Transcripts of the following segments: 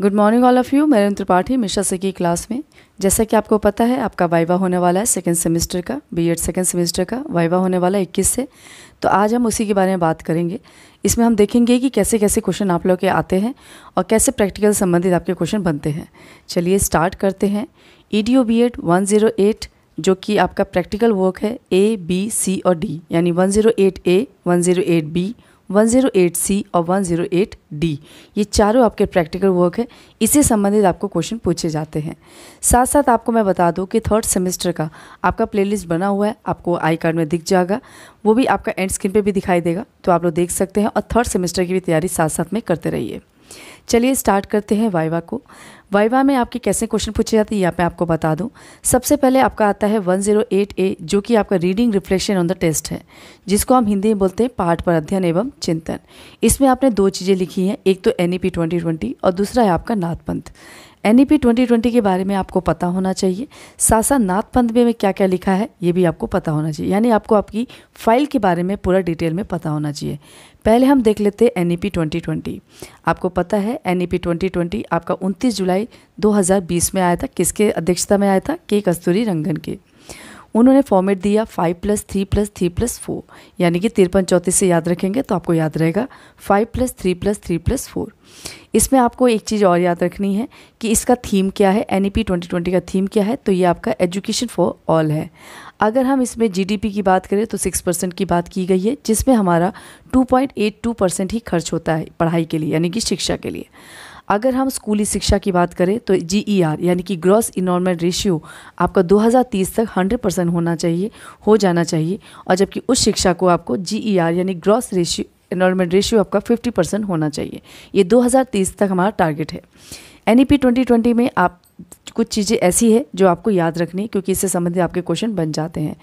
good morning all of you मैं त्रिपाठी मिश्रा से की क्लास में जैसा कि आपको पता है आपका वाइवा होने वाला है सेकेंड सेमेस्टर का बी एड सेकेंड सेमेस्टर का वाइवा होने वाला है इक्कीस से तो आज हम उसी के बारे में बात करेंगे इसमें हम देखेंगे कि कैसे कैसे क्वेश्चन आप लोग के आते हैं और कैसे प्रैक्टिकल संबंधित आपके क्वेश्चन बनते हैं चलिए स्टार्ट करते हैं E D O B Ed one zero eight जो कि आपका प्रैक्टिकल वर्क है ए बी सी और डी यानी one zero eight A one zero eight B 108C और 108D ये चारों आपके प्रैक्टिकल वर्क है इससे संबंधित आपको क्वेश्चन पूछे जाते हैं साथ साथ आपको मैं बता दूं कि थर्ड सेमेस्टर का आपका प्लेलिस्ट बना हुआ है आपको आई कार्ड में दिख जाएगा वो भी आपका एंड स्क्रीन पे भी दिखाई देगा तो आप लोग देख सकते हैं और थर्ड सेमेस्टर की भी तैयारी साथ साथ में करते रहिए चलिए स्टार्ट करते हैं वाइवा को वाइवा में आपके कैसे क्वेश्चन पूछे जाते हैं यहाँ पे आपको बता दूँ सबसे पहले आपका आता है 108 ए जो कि आपका reading reflection on the test है जिसको हम हिंदी में बोलते हैं पाठ पर अध्ययन एवं चिंतन इसमें आपने दो चीज़ें लिखी हैं एक तो एन ई e और दूसरा है आपका नाथपंथ N E P twenty twenty के बारे में आपको पता होना चाहिए सासा नाथ पंथ में क्या क्या लिखा है ये भी आपको पता होना चाहिए यानी आपको आपकी फ़ाइल के बारे में पूरा डिटेल में पता होना चाहिए पहले हम देख लेते हैं N E P twenty twenty आपको पता है N E P twenty twenty आपका उनतीस जुलाई दो हज़ार बीस में आया था किसके अध्यक्षता में आया था के कस्तूरी रंगन के उन्होंने फॉर्मेट दिया five plus three plus three plus four यानी कि तिरपन चौंतीस से याद रखेंगे तो आपको याद रहेगा five plus three plus three plus four इसमें आपको एक चीज़ और याद रखनी है कि इसका थीम क्या है N E P twenty twenty का थीम क्या है तो ये आपका एजुकेशन फॉर ऑल है अगर हम इसमें जीडीपी की बात करें तो सिक्स परसेंट की बात की गई है जिसमें हमारा two point eight two percent ही खर्च होता है पढ़ाई के लिए यानी कि शिक्षा के लिए अगर हम स्कूली शिक्षा की बात करें तो जी e यानी कि ग्रॉस इनॉर्मेट रेशियो आपका 2030 तक 100 परसेंट होना चाहिए हो जाना चाहिए और जबकि उस शिक्षा को आपको जी e यानी ग्रॉस रेशियो इनॉर्मेट रेशियो आपका 50 परसेंट होना चाहिए ये 2030 तक हमारा टारगेट है N E P twenty twenty में आप कुछ चीज़ें ऐसी है जो आपको याद रखनी क्योंकि इससे संबंधित आपके क्वेश्चन बन जाते हैं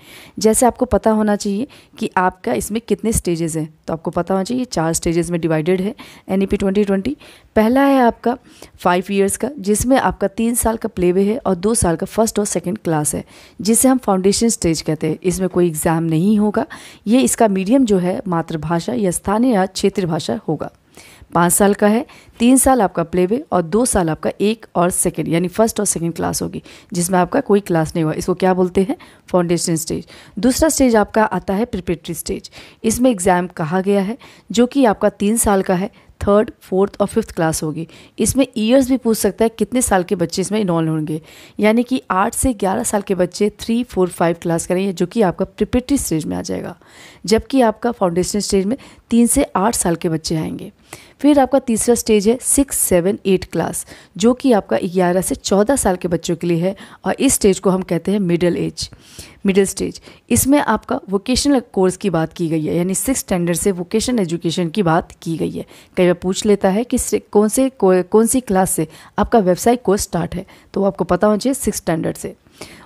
जैसे आपको पता होना चाहिए कि आपका इसमें कितने स्टेजेस हैं तो आपको पता होना चाहिए चार स्टेजेस में डिवाइडेड है N E P twenty twenty पहला है आपका फाइव ईयर्स का जिसमें आपका तीन साल का प्लेवे है और दो साल का फर्स्ट और सेकेंड क्लास है जिसे हम फाउंडेशन स्टेज कहते हैं इसमें कोई एग्ज़ाम नहीं होगा ये इसका मीडियम जो है मातृभाषा या स्थानीय या क्षेत्रीय भाषा होगा पाँच साल का है तीन साल आपका प्ले वे और दो साल आपका एक और सेकेंड यानी फर्स्ट और सेकेंड क्लास होगी जिसमें आपका कोई क्लास नहीं हुआ इसको क्या बोलते हैं फाउंडेशन स्टेज दूसरा स्टेज आपका आता है प्रिपेटरी स्टेज इसमें एग्ज़ाम कहा गया है जो कि आपका तीन साल का है थर्ड फोर्थ और फिफ्थ क्लास होगी इसमें ईयर्स भी पूछ सकता है कितने साल के बच्चे इसमें इन्वॉल्व होंगे यानी कि आठ से ग्यारह साल के बच्चे थ्री फोर फाइव क्लास करेंगे जो कि आपका प्रिपेटरी स्टेज में आ जाएगा जबकि आपका फाउंडेशन स्टेज में तीन से आठ साल के बच्चे आएंगे फिर आपका तीसरा स्टेज है सिक्स सेवन एट क्लास जो कि आपका ग्यारह से चौदह साल के बच्चों के लिए है और इस स्टेज को हम कहते हैं मिडिल एज मिडिल स्टेज इसमें आपका वोकेशनल कोर्स की बात की गई है यानी सिक्स स्टैंडर्ड से वोकेशनल एजुकेशन की बात की गई है कई बार पूछ लेता है कि कौन से कौन सी क्लास से आपका व्यवसायिक कोर्स स्टार्ट है तो आपको पता होना चाहिए सिक्स स्टैंडर्ड से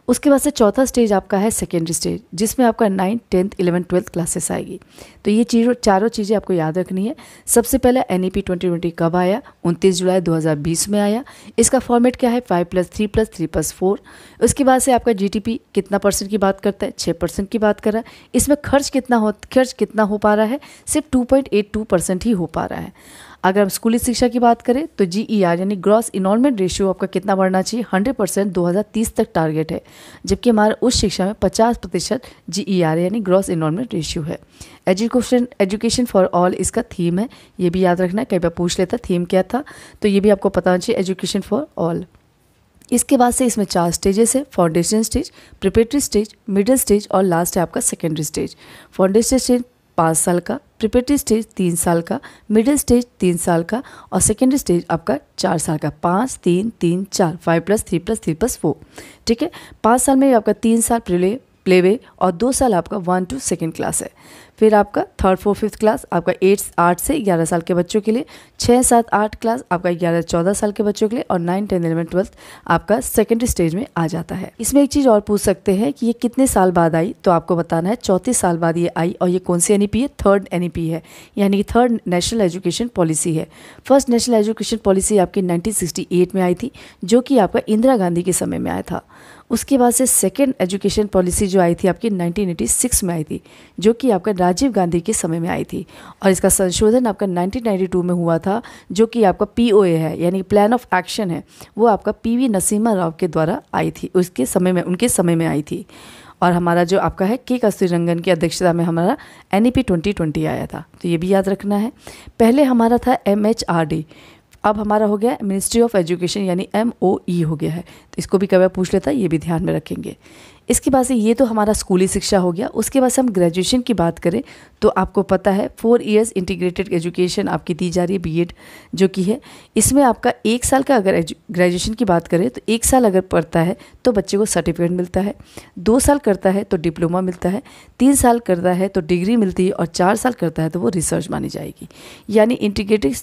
उसके बाद से चौथा स्टेज आपका है सेकेंडरी स्टेज जिसमें आपका ninth tenth eleven twelfth classes आएगी तो ये चीज़ों चारों चीज़ें आपको याद रखनी है सबसे पहले N E P twenty twenty कब आया उनतीस जुलाई दो हज़ार बीस में आया इसका फॉर्मेट क्या है five plus three plus three plus four उसके बाद से आपका जी टी पी कितना परसेंट की बात करता है छः परसेंट की बात कर रहा है इसमें खर्च कितना हो खर्च कितना हो पा रहा है सिर्फ two point eight two percent ही हो पा रहा है अगर हम स्कूली शिक्षा की बात करें तो जी ई आर यानी ग्रॉस इनॉलमेंट रेशियो आपका कितना बढ़ना चाहिए हंड्रेड परसेंट दो हज़ार तीस तक टारगेट है जबकि हमारे उस शिक्षा में पचास प्रतिशत जी ई आर यानी ग्रॉस इनॉलमेंट रेशियो है एजुकेशन एजुकेशन फॉर ऑल इसका थीम है ये भी याद रखना कई बार पूछ लेता थीम क्या था तो ये भी आपको पता होना चाहिए एजुकेशन फॉर ऑल इसके बाद से इसमें चार स्टेजेस है foundation stage preparatory stage middle stage और लास्ट है आपका सेकेंडरी स्टेज फाउंडेशन स्टेज पाँच साल का प्रिपेटरी स्टेज तीन साल का मिडिल स्टेज तीन साल का और सेकेंडरी स्टेज आपका चार साल का पाँच तीन तीन चार five plus three plus three plus four ठीक है पाँच साल में आपका तीन साल प्रिले प्लेवे और दो साल आपका वन टू सेकेंड क्लास है फिर आपका थर्ड फोर्थ फिफ्थ क्लास आपका एट आठ से ग्यारह साल के बच्चों के लिए छः सात आठ क्लास आपका ग्यारह चौदह साल के बच्चों के लिए और नाइन टेन इलेवन ट्वेल्थ आपका सेकेंड स्टेज में आ जाता है इसमें एक चीज़ और पूछ सकते हैं कि ये कितने साल बाद आई तो आपको बताना है चौंतीस साल बाद ये आई और ये कौन सी एन e है थर्ड एन e है यानी कि थर्ड नेशनल एजुकेशन पॉलिसी है फर्स्ट नेशनल एजुकेशन पॉलिसी आपकी नाइनटीन में आई थी जो कि आपका इंदिरा गांधी के समय में आया था उसके बाद से सेकेंड एजुकेशन पॉलिसी जो आई थी आपकी 1986 में आई थी जो कि आपका राजीव गांधी के समय में आई थी और इसका संशोधन आपका 1992 में हुआ था जो कि आपका पी है यानी प्लान ऑफ एक्शन है वो आपका पी नसीमा राव के द्वारा आई थी उसके समय में उनके समय में आई थी और हमारा जो आपका है के रंगन की अध्यक्षता में हमारा N E P twenty twenty आया था तो ये भी याद रखना है पहले हमारा था एम एच आर डी अब हमारा हो गया मिनिस्ट्री ऑफ एजुकेशन यानी एम ओ ई हो गया है तो इसको भी कभी पूछ लेता है ये भी ध्यान में रखेंगे इसके बाद से ये तो हमारा स्कूली शिक्षा हो गया उसके बाद से हम ग्रेजुएशन की बात करें तो आपको पता है फोर इयर्स इंटीग्रेटेड एजुकेशन आपकी दी जा रही है बी जो कि है इसमें आपका एक साल का अगर ग्रेजुएशन की बात करें तो एक साल अगर पढ़ता है तो बच्चे को सर्टिफिकेट मिलता है दो साल करता है तो डिप्लोमा मिलता है तीन साल करता है तो डिग्री मिलती है और चार साल करता है तो वो रिसर्च मानी जाएगी यानी इंटीग्रेटेड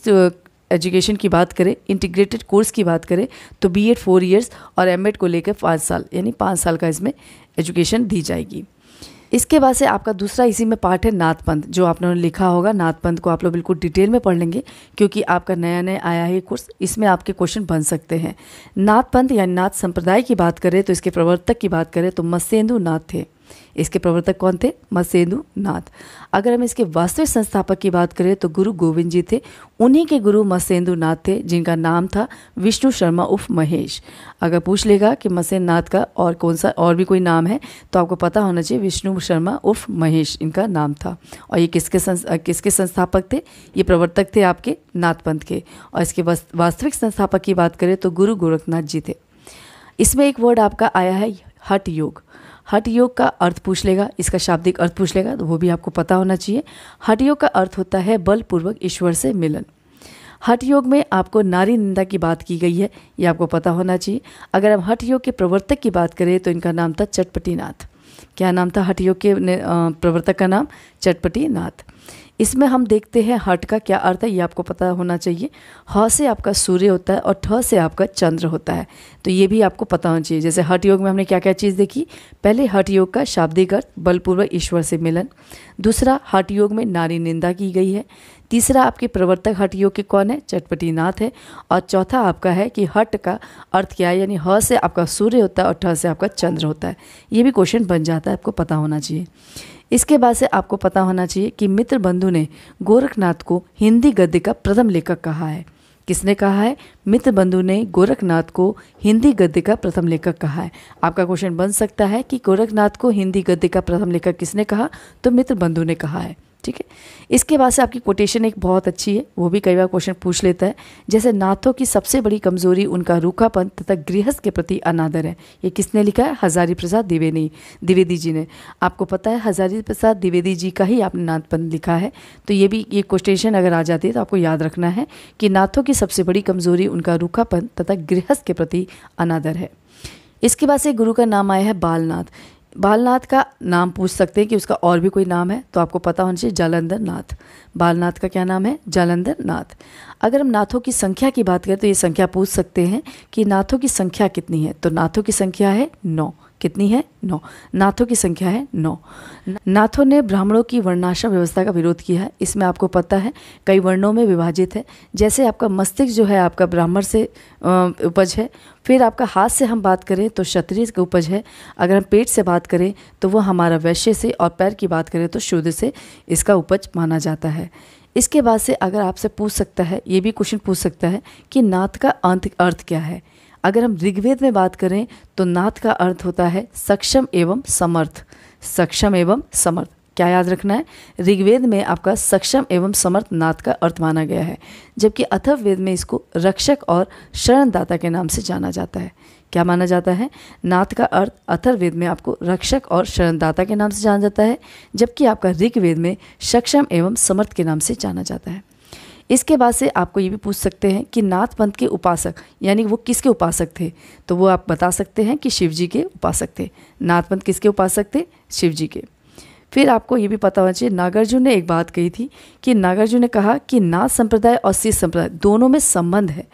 एजुकेशन की बात करें इंटीग्रेटेड कोर्स की बात करें तो बी एड फोर ईयर्स और एम एड को लेकर पाँच साल यानी पाँच साल का इसमें एजुकेशन दी जाएगी इसके बाद से आपका दूसरा इसी में पार्ट है नाथपंथ जो आपने लिखा होगा नाथपंथ को आप लोग बिल्कुल डिटेल में पढ़ लेंगे क्योंकि आपका नया नया आया है कोर्स इसमें आपके क्वेश्चन बन सकते हैं नाथपंथ यानी नाथ संप्रदाय की बात करें तो इसके प्रवर्तक की बात करें तो मत्स्येंदु नाथ थे इसके प्रवर्तक कौन थे मसेनु नाथ अगर हम इसके वास्तविक संस्थापक की बात करें तो गुरु गोविंद जी थे उन्हीं के गुरु मसेंदु नाथ थे जिनका नाम था विष्णु शर्मा उर्फ महेश अगर पूछ लेगा कि मसेन नाथ का और कौन सा और भी कोई नाम है तो आपको पता होना चाहिए विष्णु शर्मा उर्फ महेश इनका नाम था और ये किसके संस, किसके संस्थापक थे ये प्रवर्तक थे आपके नाथ पंथ के और इसके वास्तविक संस्थापक की बात करें तो गुरु गोरखनाथ जी थे इसमें एक वर्ड आपका आया है हट योग हठ योग का अर्थ पूछ लेगा इसका शाब्दिक अर्थ पूछ लेगा तो वो भी आपको पता होना चाहिए हठ योग का अर्थ होता है बलपूर्वक ईश्वर से मिलन हठ योग में आपको नारी निंदा की बात की गई है ये आपको पता होना चाहिए अगर हम हठ योग के प्रवर्तक की बात करें तो इनका नाम था चटपटी नाथ क्या नाम था हठ योग के प्रवर्तक का नाम चटपटी नाथ इसमें हम देखते हैं हट का क्या अर्थ है ये आपको पता होना चाहिए ह से आपका सूर्य होता है और ठ से आपका चंद्र होता है तो ये भी आपको पता होना चाहिए जैसे हट योग में हमने क्या क्या चीज़ देखी पहले हट योग का शाब्दिक अर्थ बलपूर्वक ईश्वर से मिलन दूसरा हट योग में नारी निंदा की गई है तीसरा आपके प्रवर्तक हट योग के कौन है चटपटी नाथ है और चौथा आपका है कि हट का अर्थ क्या है यानी ह से आपका सूर्य होता है और ठ से आपका चंद्र होता है ये भी क्वेश्चन बन जाता है आपको पता होना चाहिए इसके बाद से आपको पता होना चाहिए कि मित्र बंधु ने गोरखनाथ को हिंदी गद्य का प्रथम लेखक कहा है किसने कहा है मित्र बंधु ने गोरखनाथ को हिंदी गद्य का प्रथम लेखक कहा है आपका क्वेश्चन बन सकता है कि गोरखनाथ को हिंदी गद्य का प्रथम लेखक किसने कहा तो मित्र बंधु ने कहा है ठीक है इसके बाद से आपकी कोटेशन एक बहुत अच्छी है वो भी कई बार क्वेश्चन पूछ लेता है जैसे नाथों की सबसे बड़ी कमजोरी उनका रूखापन तथा गृहस्थ के प्रति अनादर है ये किसने लिखा है हजारी प्रसाद द्विवेदी द्विवेदी जी ने आपको पता है हजारी प्रसाद द्विवेदी जी का ही आपने नाथपन लिखा है तो ये भी ये कोटेशन अगर आ जाती है तो आपको याद रखना है कि नाथों की सबसे बड़ी कमजोरी उनका रूखापन तथा गृहस्थ के प्रति अनादर है इसके बाद से गुरु का नाम आया है बालनाथ बालनाथ का नाम पूछ सकते हैं कि उसका और भी कोई नाम है तो आपको पता होना चाहिए जालंधर नाथ बालनाथ का क्या नाम है जालंधर नाथ अगर हम नाथों की संख्या की बात करें तो ये संख्या पूछ सकते हैं कि नाथों की संख्या कितनी है तो नाथों की संख्या है नौ कितनी है नौ नाथों की संख्या है नौ नाथों ने ब्राह्मणों की वर्णाश्रम व्यवस्था का विरोध किया है इसमें आपको पता है कई वर्णों में विभाजित है जैसे आपका मस्तिष्क जो है आपका ब्राह्मण से उपज है फिर आपका हाथ से हम बात करें तो क्षत्रिय का उपज है अगर हम पेट से बात करें तो वह हमारा वैश्य से और पैर की बात करें तो शुद्ध से इसका उपज माना जाता है इसके बाद से अगर आपसे पूछ सकता है ये भी क्वेश्चन पूछ सकता है कि नाथ का अंत अर्थ क्या है अगर हम ऋग्वेद में बात करें तो नाथ का अर्थ होता है सक्षम एवं समर्थ सक्षम एवं समर्थ क्या याद रखना है ऋग्वेद में आपका सक्षम एवं समर्थ नाथ का अर्थ माना गया है जबकि अथर्व वेद में इसको रक्षक और शरणदाता के नाम से जाना जाता है क्या माना जाता है नाथ का अर्थ अथर्वेद में आपको रक्षक और शरणदाता के नाम से जाना जाता है जबकि आपका ऋग्वेद में सक्षम एवं समर्थ के नाम से जाना जाता है इसके बाद से आपको ये भी पूछ सकते हैं कि नाथ पंथ के उपासक यानी वो किसके उपासक थे तो वो आप बता सकते हैं कि शिव जी के उपासक थे नाथ पंथ किसके उपासक थे शिव जी के फिर आपको ये भी पता होना चाहिए नागार्जुन ने एक बात कही थी कि नागार्जुन ने कहा कि नाथ संप्रदाय और शिव संप्रदाय दोनों में संबंध है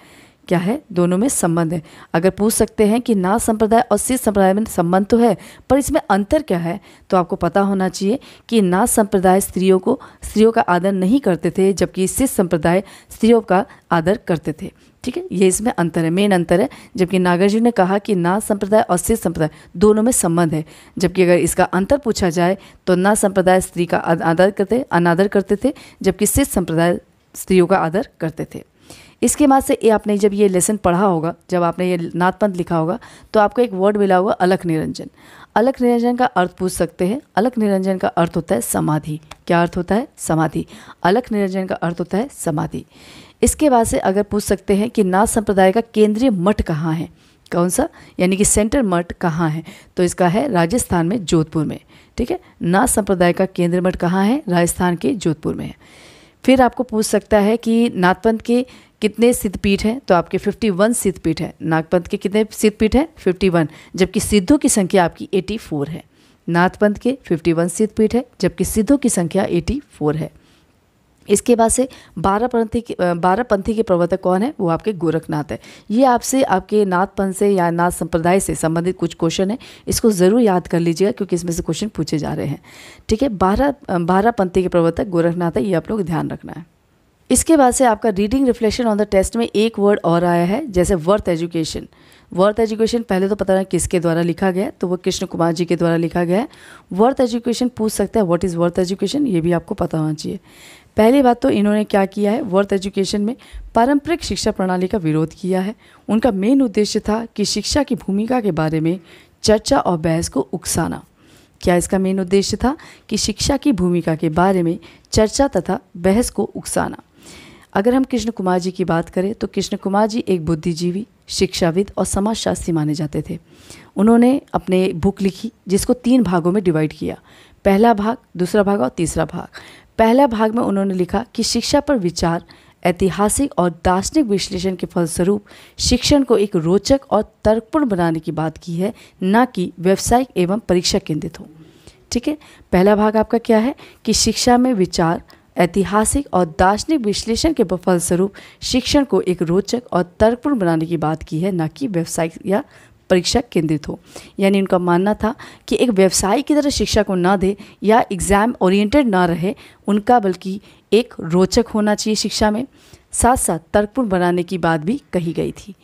क्या है दोनों में संबंध है अगर पूछ सकते हैं कि ना संप्रदाय और सिद्ध संप्रदाय में संबंध तो है पर इसमें अंतर क्या है तो आपको पता होना चाहिए कि ना संप्रदाय स्त्रियों को स्त्रियों का आदर नहीं करते थे जबकि सिद्ध संप्रदाय स्त्रियों का आदर करते थे ठीक है ये इसमें अंतर है मेन अंतर है जबकि नागार्जुन ने कहा कि ना संप्रदाय और सिद्ध संप्रदाय दोनों में संबंध है जबकि अगर इसका अंतर पूछा जाए तो ना संप्रदाय स्त्री का आदर करते अनादर करते थे जबकि सिद्ध संप्रदाय स्त्रियों का आदर करते थे इसके बाद से ये आपने जब ये लेसन पढ़ा होगा जब आपने ये नाथपंथ लिखा होगा तो आपको एक वर्ड मिला होगा अलख निरंजन अलख निरंजन का अर्थ पूछ सकते हैं अलख निरंजन का अर्थ होता है समाधि क्या अर्थ होता है समाधि अलख निरंजन का अर्थ होता है समाधि इसके बाद से अगर पूछ सकते हैं कि नाथ संप्रदाय का केंद्रीय मठ कहाँ है कौन सा यानी कि सेंटर मठ कहाँ है तो इसका है राजस्थान में जोधपुर में ठीक है नाथ संप्रदाय का केंद्रीय मठ कहाँ है राजस्थान के जोधपुर में है फिर आपको पूछ सकता है कि नाथपंथ के कितने सिद्धपीठ हैं तो आपके 51 सिद्धपीठ हैं नागपंथ के कितने सिद्धपीठ हैं 51 जबकि सिद्धों की संख्या आपकी 84 है नाथपंथ के 51 सिद्धपीठ है जबकि सिद्धों की संख्या 84 है इसके बाद से बारह पंथी के बारह पंथी के प्रवर्तक कौन है वो आपके गोरखनाथ है ये आपसे आपके नाथपंथ से या नाथ संप्रदाय से संबंधित कुछ क्वेश्चन है इसको ज़रूर याद कर लीजिएगा क्योंकि इसमें से क्वेश्चन पूछे जा रहे हैं ठीक है बारह बारह पंथी के प्रवर्तक गोरखनाथ है ये आप लोग ध्यान रखना है इसके बाद से आपका reading reflection on the test में एक वर्ड और आया है जैसे वर्थ एजुकेशन वर्थ एजुकेशन पहले तो पता नहीं किसके द्वारा लिखा गया तो वो कृष्ण कुमार जी के द्वारा लिखा गया है वर्थ एजुकेशन पूछ सकता है व्हाट इज़ वर्थ एजुकेशन ये भी आपको पता होना चाहिए पहली बात तो इन्होंने क्या किया है वर्थ एजुकेशन में पारंपरिक शिक्षा प्रणाली का विरोध किया है उनका मेन उद्देश्य था कि शिक्षा की भूमिका के बारे में चर्चा और बहस को उकसाना क्या इसका मेन उद्देश्य था कि शिक्षा की भूमिका के बारे में चर्चा तथा बहस को उकसाना अगर हम कृष्ण कुमार जी की बात करें तो कृष्ण कुमार जी एक बुद्धिजीवी शिक्षाविद और समाजशास्त्री माने जाते थे उन्होंने अपने बुक लिखी जिसको तीन भागों में डिवाइड किया पहला भाग दूसरा भाग और तीसरा भाग पहला भाग में उन्होंने लिखा कि शिक्षा पर विचार ऐतिहासिक और दार्शनिक विश्लेषण के फलस्वरूप शिक्षण को एक रोचक और तर्कपूर्ण बनाने की बात की है न कि व्यावसायिक एवं परीक्षा केंद्रित हो ठीक है पहला भाग आपका क्या है कि शिक्षा में विचार ऐतिहासिक और दार्शनिक विश्लेषण के फलस्वरूप शिक्षण को एक रोचक और तर्कपूर्ण बनाने की बात की है न कि व्यवसायिक या परीक्षा केंद्रित हो यानी उनका मानना था कि एक व्यवसाय की तरह शिक्षा को ना दे या एग्ज़ाम ओरिएंटेड ना रहे उनका बल्कि एक रोचक होना चाहिए शिक्षा में साथ साथ तर्कपूर्ण बनाने की बात भी कही गई थी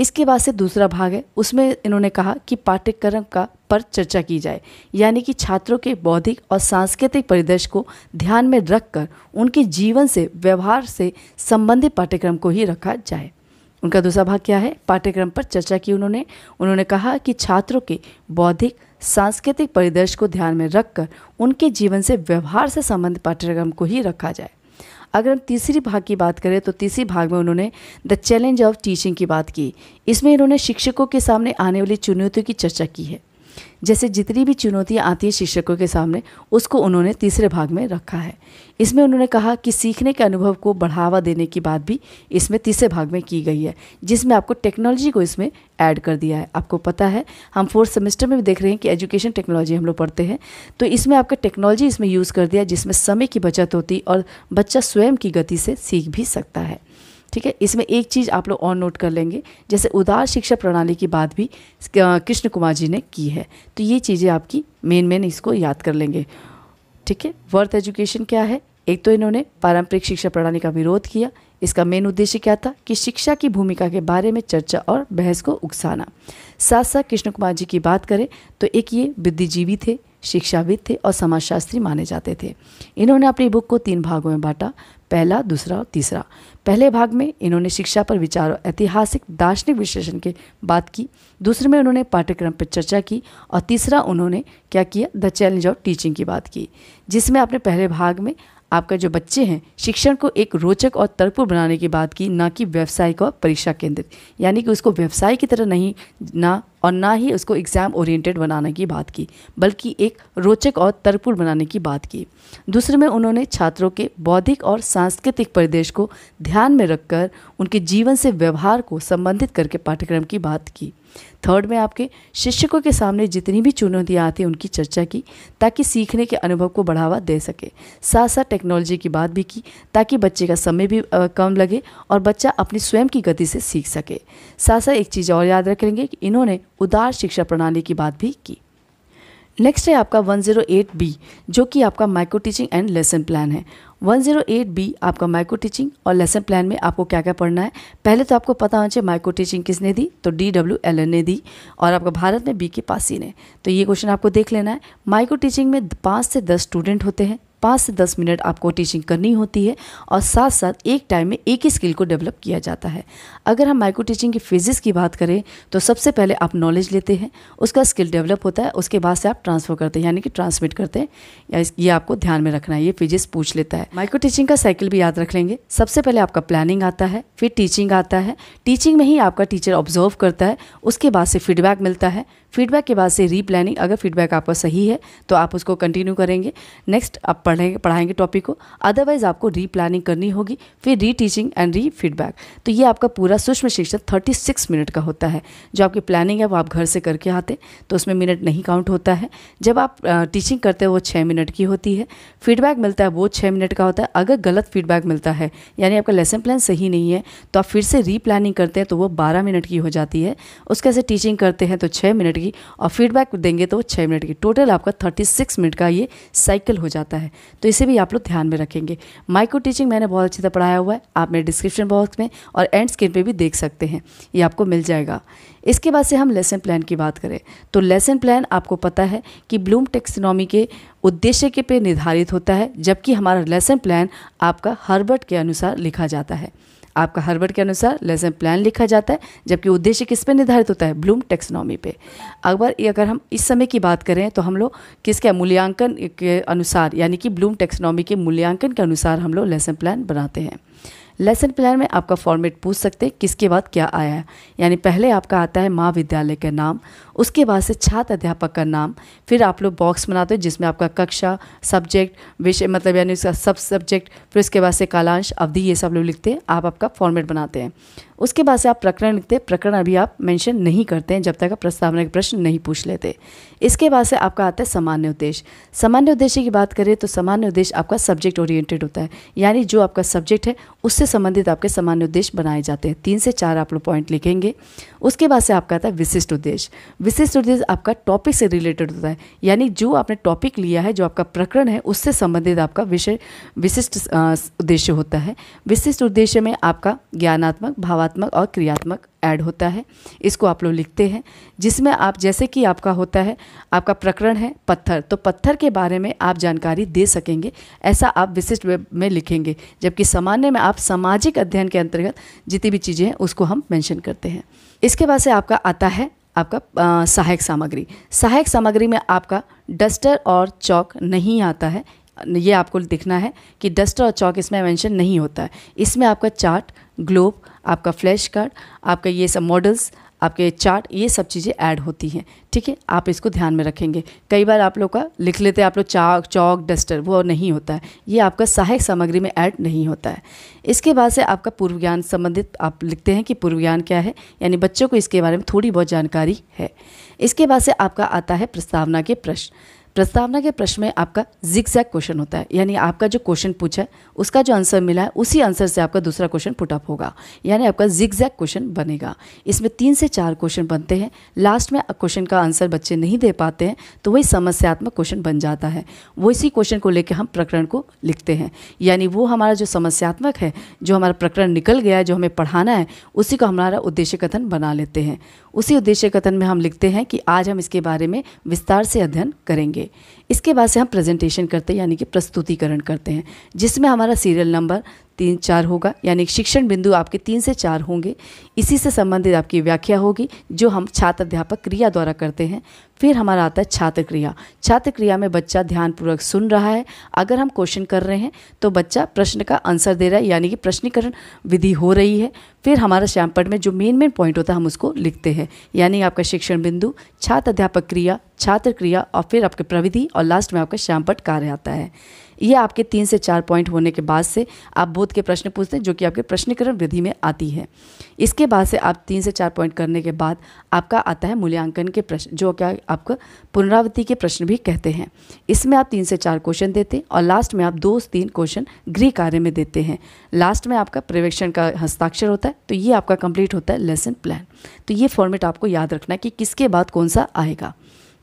इसके बाद से दूसरा भाग है उसमें इन्होंने कहा कि पाठ्यक्रम का पर चर्चा की जाए यानी कि छात्रों के बौद्धिक और सांस्कृतिक परिदृश्य को ध्यान में रखकर उनके जीवन से व्यवहार से संबंधित पाठ्यक्रम को ही रखा जाए उनका दूसरा भाग क्या है पाठ्यक्रम पर चर्चा की उन्होंने उन्होंने कहा कि छात्रों के बौद्धिक सांस्कृतिक परिदृश्य को ध्यान में रखकर उनके जीवन से व्यवहार से संबंधित पाठ्यक्रम को ही रखा जाए अगर हम तीसरी भाग की बात करें तो तीसरी भाग में उन्होंने द चैलेंज ऑफ टीचिंग की बात की इसमें इन्होंने शिक्षकों के सामने आने वाली चुनौतियों की चर्चा की है जैसे जितनी भी चुनौतियाँ आती हैं शिक्षकों के सामने उसको उन्होंने तीसरे भाग में रखा है इसमें उन्होंने कहा कि सीखने के अनुभव को बढ़ावा देने की बात भी इसमें तीसरे भाग में की गई है जिसमें आपको टेक्नोलॉजी को इसमें ऐड कर दिया है आपको पता है हम फोर्थ सेमेस्टर में भी देख रहे हैं कि एजुकेशन टेक्नोलॉजी हम लोग पढ़ते हैं तो इसमें आपका टेक्नोलॉजी इसमें यूज़ कर दिया जिसमें समय की बचत होती और बच्चा स्वयं की गति से सीख भी सकता है ठीक है इसमें एक चीज़ आप लोग और नोट कर लेंगे जैसे उदार शिक्षा प्रणाली की बात भी कृष्ण कुमार जी ने की है तो ये चीज़ें आपकी मेन मेन इसको याद कर लेंगे ठीक है वर्थ एजुकेशन क्या है एक तो इन्होंने पारंपरिक शिक्षा प्रणाली का विरोध किया इसका मेन उद्देश्य क्या था कि शिक्षा की भूमिका के बारे में चर्चा और बहस को उकसाना साथ साथ कृष्ण कुमार जी की बात करें तो एक ये बुद्धिजीवी थे शिक्षाविद थे और समाजशास्त्री माने जाते थे इन्होंने अपनी बुक को तीन भागों में बांटा पहला दूसरा और तीसरा पहले भाग में इन्होंने शिक्षा पर विचार और ऐतिहासिक दार्शनिक विश्लेषण के बात की दूसरे में उन्होंने पाठ्यक्रम पर चर्चा की और तीसरा उन्होंने क्या किया द चैलेंज ऑफ टीचिंग की बात की जिसमें आपने पहले भाग में आपका जो बच्चे हैं शिक्षण को एक रोचक और तर्कपूर्ण बनाने की बात की ना कि व्यवसाय को परीक्षा केंद्रित यानी कि उसको व्यवसाय की तरह नहीं ना और ना ही उसको एग्ज़ाम ओरिएंटेड बनाने की बात की बल्कि एक रोचक और तर्कपूर्ण बनाने की बात की दूसरे में उन्होंने छात्रों के बौद्धिक और सांस्कृतिक परिदेश को ध्यान में रखकर उनके जीवन से व्यवहार को संबंधित करके पाठ्यक्रम की बात की थर्ड में आपके शिक्षकों के सामने जितनी भी चुनौतियाँ आती हैं उनकी चर्चा की ताकि सीखने के अनुभव को बढ़ावा दे सके साथ साथ टेक्नोलॉजी की बात भी की ताकि बच्चे का समय भी कम लगे और बच्चा अपनी स्वयं की गति से सीख सके साथ साथ एक चीज़ और याद रखेंगे कि इन्होंने उदार शिक्षा प्रणाली की बात भी की नेक्स्ट है आपका 108 बी जो कि आपका micro teaching and lesson plan है बी आपका माइक्रो टीचिंग और लेसन प्लान में आपको क्या क्या पढ़ना है पहले तो आपको पता होना चाहिए माइक्रो टीचिंग किसने दी तो डी डब्ल्यू एल एन ने दी और आपका भारत में बी के पासी ने तो ये क्वेश्चन आपको देख लेना है माइक्रो टीचिंग में पाँच से दस स्टूडेंट होते हैं पाँच से दस मिनट आपको टीचिंग करनी होती है और साथ साथ एक टाइम में एक ही स्किल को डेवलप किया जाता है अगर हम माइक्रो टीचिंग की फेजेस की बात करें तो सबसे पहले आप नॉलेज लेते हैं उसका स्किल डेवलप होता है उसके बाद से आप ट्रांसफ़र करते हैं यानी कि ट्रांसमिट करते हैं या ये आपको ध्यान में रखना है ये फेजेस पूछ लेता है माइक्रो टीचिंग का साइकिल भी याद रख लेंगे सबसे पहले आपका प्लानिंग आता है फिर टीचिंग आता है टीचिंग में ही आपका टीचर ऑब्जर्व करता है उसके बाद से फीडबैक मिलता है फीडबैक के बाद से रीप्लानिंग अगर फीडबैक आपका सही है तो आप उसको कंटिन्यू करेंगे नेक्स्ट आप पढ़ेंगे पढ़ाएंगे टॉपिक को अदरवाइज आपको रीप्लानिंग करनी होगी फिर री टीचिंग एंड री फीडबैक तो ये आपका पूरा सूक्ष्म शिक्षा थर्टी सिक्स मिनट का होता है जो आपकी प्लानिंग है वो आप घर से करके आते तो उसमें मिनट नहीं काउंट होता है जब आप टीचिंग करते हो वो छः मिनट की होती है फीडबैक मिलता है वो छः मिनट का होता है अगर गलत फीडबैक मिलता है यानी आपका लेसन प्लान सही नहीं है तो आप फिर से रीप्लानिंग करते हैं तो वो बारह मिनट की हो जाती है उसके से टीचिंग करते हैं तो छः मिनट मिनट की और फीडबैक देंगे तो छः मिनट की टोटल आपका थर्टी सिक्स मिनट का ये साइकिल हो जाता है तो इसे भी आप लोग ध्यान में रखेंगे माइक्रो टीचिंग मैंने बहुत अच्छी तरह पढ़ाया हुआ है आप मेरे डिस्क्रिप्शन बॉक्स में और एंड स्क्रीन पर भी देख सकते हैं ये आपको मिल जाएगा इसके बाद से हम लेसन प्लान की बात करें तो लेसन प्लान आपको पता है कि ब्लूम टेक्सोनॉमी के उद्देश्य के पे निर्धारित होता है जबकि हमारा लेसन प्लान आपका हर्बर्ट के अनुसार लिखा जाता है आपका हार्वर्ड के अनुसार लेसन प्लान लिखा जाता है जबकि उद्देश्य किस पर निर्धारित होता है ब्लूम टेक्सनॉमी पे अगर अगर हम इस समय की बात करें तो हम लोग किसके मूल्यांकन के अनुसार यानी कि ब्लूम टेक्सनॉमी के मूल्यांकन के अनुसार हम लोग लेसन प्लान बनाते हैं लेसन प्लान में आपका फॉर्मेट पूछ सकते हैं किसके बाद क्या आया है यानी पहले आपका आता है महाविद्यालय का नाम उसके बाद से छात्र अध्यापक का नाम फिर आप लोग बॉक्स बनाते हैं जिसमें आपका कक्षा सब्जेक्ट विषय मतलब यानी उसका सब सब्जेक्ट फिर उसके बाद से कालांश अवधि ये सब लोग लिखते हैं आप आपका फॉर्मेट बनाते हैं उसके बाद से आप प्रकरण लिखते हैं प्रकरण अभी आप मैंशन नहीं करते हैं जब तक आप प्रस्तावना के प्रश्न नहीं पूछ लेते इसके बाद से आपका आता है सामान्य उद्देश्य सामान्य उद्देश्य की बात करें तो सामान्य उद्देश्य आपका सब्जेक्ट ओरिएंटेड होता है यानी जो आपका सब्जेक्ट है उससे संबंधित आपके सामान्य उद्देश्य बनाए जाते हैं तीन से चार आप लोग पॉइंट लिखेंगे उसके बाद से आपका आता है विशिष्ट उद्देश्य विशिष्ट उद्देश्य आपका टॉपिक से रिलेटेड होता है यानी जो आपने टॉपिक लिया है जो आपका प्रकरण है उससे संबंधित आपका विषय विशिष्ट उद्देश्य होता है विशिष्ट उद्देश्य में आपका ज्ञानात्मक भावात्मक और क्रियात्मक ऐड होता है इसको आप लोग लिखते हैं जिसमें आप जैसे कि आपका होता है आपका प्रकरण है पत्थर तो पत्थर के बारे में आप जानकारी दे सकेंगे ऐसा आप विशिष्ट वेब में लिखेंगे जबकि सामान्य में आप सामाजिक अध्ययन के अंतर्गत जितनी भी चीज़ें हैं उसको हम मैंशन करते हैं इसके बाद से आपका आता है आपका सहायक सामग्री सहायक सामग्री में आपका डस्टर और चौक नहीं आता है ये आपको दिखना है कि डस्टर और चौक इसमें मेंशन नहीं होता है इसमें आपका चार्ट ग्लोब आपका फ्लैश कार्ड आपका ये सब मॉडल्स आपके चार्ट ये सब चीज़ें ऐड होती हैं ठीक है आप इसको ध्यान में रखेंगे कई बार आप लोग का लिख लेते हैं आप लोग चाक चौक डस्टर वो नहीं होता है ये आपका सहायक सामग्री में ऐड नहीं होता है इसके बाद से आपका पूर्व ज्ञान संबंधित आप लिखते हैं कि पूर्व ज्ञान क्या है यानी बच्चों को इसके बारे में थोड़ी बहुत जानकारी है इसके बाद से आपका आता है प्रस्तावना के प्रश्न प्रस्तावना के प्रश्न में आपका जिक जैक क्वेश्चन होता है यानी आपका जो क्वेश्चन पूछा है उसका जो आंसर मिला है उसी आंसर से आपका दूसरा क्वेश्चन पुटअप होगा यानी आपका जिक जैक क्वेश्चन बनेगा इसमें तीन से चार क्वेश्चन बनते हैं लास्ट में क्वेश्चन का आंसर बच्चे नहीं दे पाते हैं तो वही समस्यात्मक क्वेश्चन बन जाता है वो इसी क्वेश्चन को लेकर हम प्रकरण को लिखते हैं यानी वो हमारा जो समस्यात्मक है जो हमारा प्रकरण निकल गया है जो हमें पढ़ाना है उसी को हमारा उद्देश्य कथन बना लेते हैं उसी उद्देश्य कथन में हम लिखते हैं कि आज हम इसके बारे में विस्तार से अध्ययन करेंगे इसके बाद से हम प्रेजेंटेशन करते हैं यानी कि प्रस्तुतिकरण करते हैं जिसमें हमारा सीरियल नंबर तीन चार होगा यानी शिक्षण बिंदु आपके तीन से चार होंगे इसी से संबंधित आपकी व्याख्या होगी जो हम छात्र अध्यापक क्रिया द्वारा करते हैं फिर हमारा आता है छात्र क्रिया छात्र क्रिया में बच्चा ध्यानपूर्वक सुन रहा है अगर हम क्वेश्चन कर रहे हैं तो बच्चा प्रश्न का आंसर दे रहा है यानी कि प्रश्नीकरण विधि हो रही है फिर हमारा श्यामपट में जो मेन मेन पॉइंट होता है हम उसको लिखते हैं यानी आपका शिक्षण बिंदु छात्र अध्यापक क्रिया छात्र क्रिया और फिर आपके प्रविधि और लास्ट में आपका श्यामपट कार्य आता है ये आपके तीन से चार पॉइंट होने के बाद से आप बोध के प्रश्न पूछते हैं जो कि आपके प्रश्नीकरण विधि में आती है इसके बाद से आप तीन से चार पॉइंट करने के बाद आपका आता है मूल्यांकन के प्रश्न जो क्या आपका पुनरावृत्ति के प्रश्न भी कहते हैं इसमें आप तीन से चार क्वेश्चन देते हैं और लास्ट में आप दो तीन क्वेश्चन गृह कार्य में देते हैं लास्ट में आपका पर्यवेक्षण का हस्ताक्षर होता है तो ये आपका कंप्लीट होता है लेसन प्लान तो ये फॉर्मेट आपको याद रखना है कि किसके बाद कौन सा आएगा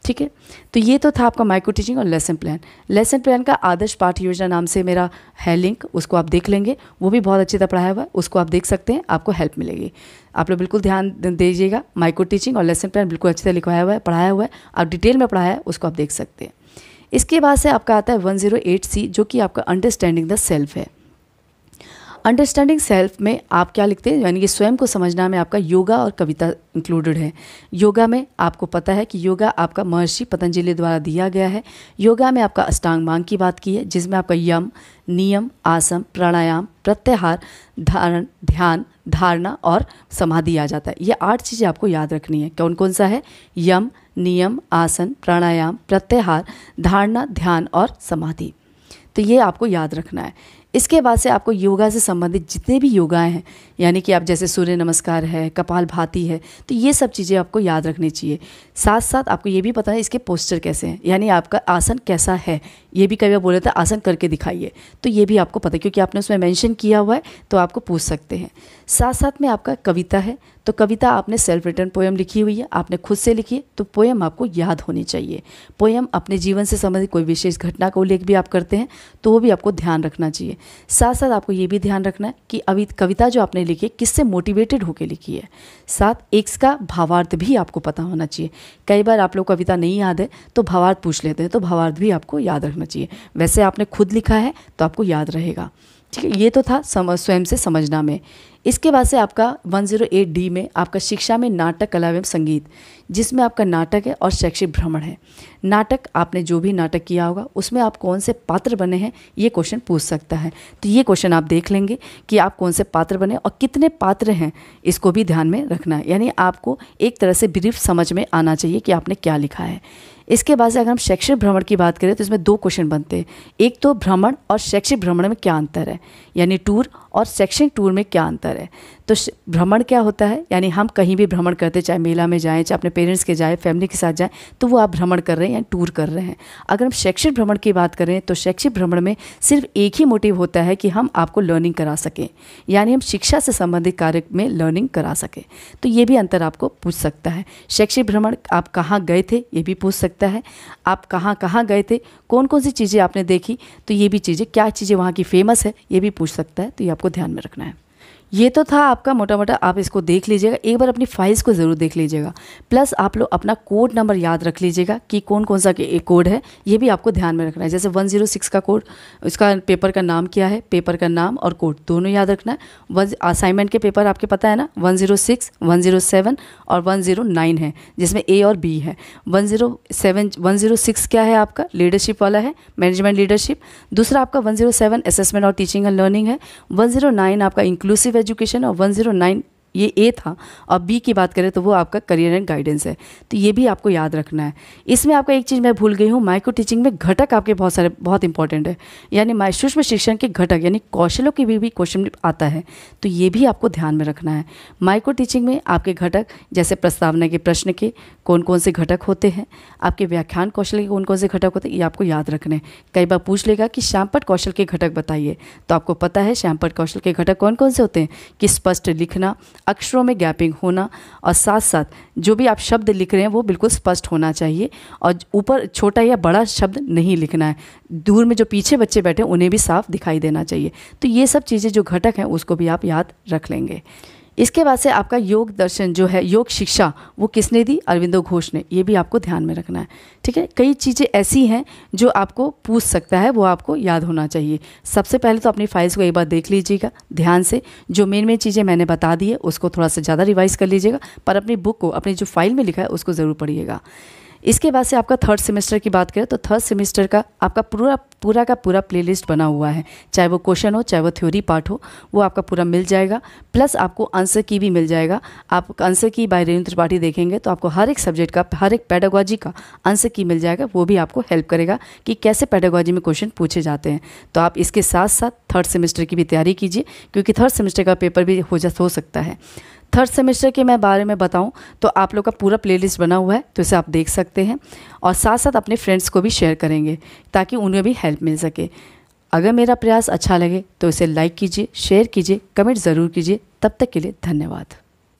ठीक है तो ये तो था आपका माइक्रो टीचिंग और लेसन प्लान लेसन प्लान का आदर्श पाठ योजना नाम से मेरा है लिंक उसको आप देख लेंगे वो भी बहुत अच्छी तरह पढ़ाया हुआ है उसको आप देख सकते हैं आपको हेल्प मिलेगी आप लोग बिल्कुल ध्यान दीजिएगा माइक्रो टीचिंग और लेसन प्लान बिल्कुल अच्छी तरह लिखवाया हुआ है पढ़ाया हुआ है आप डिटेल में पढ़ाया है उसको आप देख सकते हैं इसके बाद से आपका आता है वन जीरो एट सी जो कि आपका अंडरस्टैंडिंग द सेल्फ है अंडरस्टैंडिंग सेल्फ में आप क्या लिखते हैं यानी कि स्वयं को समझना में आपका योगा और कविता इंक्लूडेड है योगा में आपको पता है कि योगा आपका महर्षि पतंजलि द्वारा दिया गया है योगा में आपका अष्टांग मांग की बात की है जिसमें आपका यम नियम आसन प्राणायाम प्रत्याहार धारण ध्यान धारणा और समाधि आ जाता है ये आठ चीज़ें आपको याद रखनी है कौन कौन सा है यम नियम आसन प्राणायाम प्रत्याहार धारणा ध्यान और समाधि तो ये आपको याद रखना है इसके बाद से आपको योगा से संबंधित जितने भी योगाएं हैं यानी कि आप जैसे सूर्य नमस्कार है कपाल भाती है तो ये सब चीज़ें आपको याद रखनी चाहिए साथ साथ आपको ये भी पता है इसके पोस्चर कैसे हैं यानी आपका आसन कैसा है ये भी कभी रहे थे आसन करके दिखाइए तो ये भी आपको पता है क्योंकि आपने उसमें मेंशन किया हुआ है तो आपको पूछ सकते हैं साथ साथ में आपका कविता है तो कविता आपने सेल्फ रिटर्न पोएम लिखी हुई है आपने खुद से लिखी है तो पोएम आपको याद होनी चाहिए पोएम अपने जीवन से संबंधित कोई विशेष घटना का उल्लेख भी आप करते हैं तो वो भी आपको ध्यान रखना चाहिए साथ साथ आपको ये भी ध्यान रखना है कि अभी कविता जो आपने लिखी है किससे मोटिवेटेड होकर लिखी है साथ एक का भावार्थ भी आपको पता होना चाहिए कई बार आप लोग कविता नहीं याद है तो भावार्थ पूछ लेते हैं तो भावार्थ भी आपको याद रखना लिखना चाहिए वैसे आपने खुद लिखा है तो आपको याद रहेगा ठीक है ये तो था स्वयं से समझना में इसके बाद से आपका 108 डी में आपका शिक्षा में नाटक कला एवं संगीत जिसमें आपका नाटक है और शैक्षिक भ्रमण है नाटक आपने जो भी नाटक किया होगा उसमें आप कौन से पात्र बने हैं ये क्वेश्चन पूछ सकता है तो ये क्वेश्चन आप देख लेंगे कि आप कौन से पात्र बने और कितने पात्र हैं इसको भी ध्यान में रखना है यानी आपको एक तरह से ब्रीफ समझ में आना चाहिए कि आपने क्या लिखा है इसके बाद से अगर हम शैक्षिक भ्रमण की बात करें तो इसमें दो क्वेश्चन बनते हैं एक तो भ्रमण और शैक्षिक भ्रमण में क्या अंतर है यानी टूर और शैक्षिक टूर में क्या अंतर है तो भ्रमण क्या होता है यानी हम कहीं भी भ्रमण करते चाहे मेला में जाएँ चाहे अपने पेरेंट्स के जाएँ फैमिली के साथ जाएँ तो वो आप भ्रमण कर रहे हैं यानी टूर कर रहे हैं अगर हम शैक्षिक भ्रमण की बात करें तो शैक्षिक भ्रमण में सिर्फ एक ही मोटिव होता है कि हम आपको लर्निंग करा सकें यानी हम शिक्षा से संबंधित कार्य में लर्निंग करा सकें तो ये भी अंतर आपको पूछ सकता है शैक्षिक भ्रमण आप कहाँ गए थे ये भी पूछ सकता है आप कहाँ कहाँ गए थे कौन कौन सी चीज़ें आपने देखी तो ये भी चीज़ें क्या चीज़ें वहाँ की फेमस है ये भी पूछ सकता है तो ये आपको ध्यान में रखना है ये तो था आपका मोटा मोटा आप इसको देख लीजिएगा एक बार अपनी फाइल्स को ज़रूर देख लीजिएगा प्लस आप लोग अपना कोड नंबर याद रख लीजिएगा कि कौन कौन सा कोड है ये भी आपको ध्यान में रखना है जैसे 106 का कोड इसका पेपर का नाम क्या है पेपर का नाम और कोड दोनों याद रखना है असाइनमेंट के पेपर आपके पता है ना वन जीरो और वन है जिसमें ए और बी है वन जीरो क्या है आपका लीडरशिप वाला है मैनेजमेंट लीडरशिप दूसरा आपका वन असेसमेंट और टीचिंग एंड लर्निंग है वन आपका इंक्लूड inclusive education of 109 ये ए था और बी की बात करें तो वो आपका करियर एंड गाइडेंस है तो ये भी आपको याद रखना है इसमें आपका एक चीज़ मैं भूल गई हूँ माइक्रो टीचिंग में घटक आपके बहुत सारे बहुत इंपॉर्टेंट है यानी माइ सूक्ष्म शिक्षण के घटक यानी कौशलों के भी, भी क्वेश्चन आता है तो ये भी आपको ध्यान में रखना है माइक्रो टीचिंग में आपके घटक जैसे प्रस्तावना के प्रश्न के कौन कौन से घटक होते हैं आपके व्याख्यान कौशल के कौन कौन से घटक होते हैं ये आपको याद रखने कई बार पूछ लेगा कि श्यामपट कौशल के घटक बताइए तो आपको पता है श्यामपट कौशल के घटक कौन कौन से होते हैं कि स्पष्ट लिखना अक्षरों में गैपिंग होना और साथ साथ जो भी आप शब्द लिख रहे हैं वो बिल्कुल स्पष्ट होना चाहिए और ऊपर छोटा या बड़ा शब्द नहीं लिखना है दूर में जो पीछे बच्चे बैठे उन्हें भी साफ दिखाई देना चाहिए तो ये सब चीज़ें जो घटक हैं उसको भी आप याद रख लेंगे इसके बाद से आपका योग दर्शन जो है योग शिक्षा वो किसने दी अरविंदो घोष ने ये भी आपको ध्यान में रखना है ठीक है कई चीज़ें ऐसी हैं जो आपको पूछ सकता है वो आपको याद होना चाहिए सबसे पहले तो अपनी फाइल्स को एक बार देख लीजिएगा ध्यान से जो मेन मेन चीज़ें मैंने बता दी है उसको थोड़ा सा ज़्यादा रिवाइज़ कर लीजिएगा पर अपनी बुक को अपनी जो फाइल में लिखा है उसको ज़रूर पढ़िएगा इसके बाद से आपका थर्ड सेमेस्टर की बात करें तो थर्ड सेमेस्टर का आपका पूरा पूरा का पूरा प्लेलिस्ट बना हुआ है चाहे वो क्वेश्चन हो चाहे वो थ्योरी पार्ट हो वो आपका पूरा मिल जाएगा प्लस आपको आंसर की भी मिल जाएगा आप आंसर की बाय रेणु त्रिपाठी देखेंगे तो आपको हर एक सब्जेक्ट का हर एक पैडागोजी का आंसर की मिल जाएगा वो भी आपको हेल्प करेगा कि कैसे पैडागोजी में क्वेश्चन पूछे जाते हैं तो आप इसके साथ साथ थर्ड सेमेस्टर की भी तैयारी कीजिए क्योंकि थर्ड सेमेस्टर का पेपर भी हो जा हो सकता है थर्ड सेमेस्टर के मैं बारे में बताऊं तो आप लोग का पूरा प्लेलिस्ट बना हुआ है तो इसे आप देख सकते हैं और साथ साथ अपने फ्रेंड्स को भी शेयर करेंगे ताकि उन्हें भी हेल्प मिल सके अगर मेरा प्रयास अच्छा लगे तो इसे लाइक कीजिए शेयर कीजिए कमेंट ज़रूर कीजिए तब तक के लिए धन्यवाद